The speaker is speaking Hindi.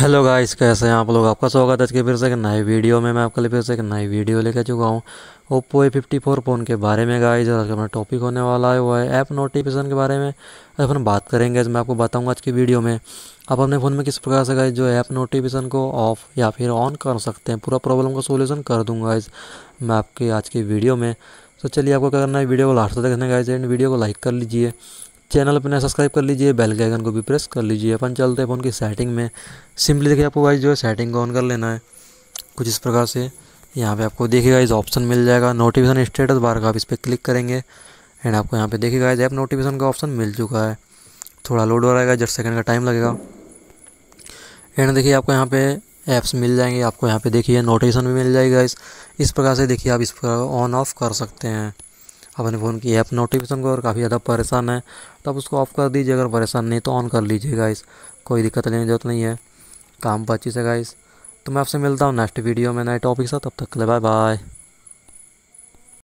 हेलो गाइस कैसे हैं आप लोग आपका स्वागत है आज के फिर से एक नई वीडियो में मैं आपके लिए फिर से एक नई वीडियो लेकर चुका हूँ Oppo A fifty four phone के बारे में गाइस और आज का अपना टॉपिक होने वाला है वो है ऐप नोटिफिकेशन के बारे में आज अपन बात करेंगे मैं आपको बताऊँगा आज की वीडियो में आप अपने फ़ोन में किस प्रकार से गाइज जो ऐप नोटिफिकेशन को ऑफ या फिर ऑन कर सकते हैं पूरा प्रॉब्लम का सोल्यूशन कर दूँगा इस मैं आपकी आज की वीडियो में तो चलिए आपको क्या करना है वीडियो को लास्ट तक देखने गाइज एंड वीडियो को लाइक कर लीजिए चैनल अपने सब्सक्राइब कर लीजिए बेल के आइकन को भी प्रेस कर लीजिए अपन चलते हैं फ़ोन की सेटिंग में सिंपली देखिए आपको वाइज जो है सेटिंग को ऑन कर लेना है कुछ इस प्रकार से यहाँ पे आपको देखिएगा इस ऑप्शन मिल जाएगा नोटिफिकेशन स्टेटस बार का आप इस पर क्लिक करेंगे एंड आपको यहाँ पे देखिएगा ऐप नोटिफिकेशन का ऑप्शन मिल चुका है थोड़ा लोड हो रहेगा जस्ट सेकेंड का टाइम लगेगा एंड देखिए आपको यहाँ पे ऐप्स मिल जाएंगे आपको यहाँ पे देखिए नोटिफिकेशन भी मिल जाएगा इस इस प्रकार से देखिए आप इस प्रकार ऑन ऑफ कर सकते हैं अपने फ़ोन की ऐप नोटिफिकेशन को और काफ़ी ज़्यादा परेशान है तब तो उसको ऑफ़ कर दीजिए अगर परेशान नहीं तो ऑन कर लीजिए गाइस कोई दिक्कत लेने जरूरत नहीं है काम पच्चीस है गाइस तो मैं आपसे मिलता हूँ नेक्स्ट वीडियो में नए टॉपिक साथ तब तक के लिए बाय बाय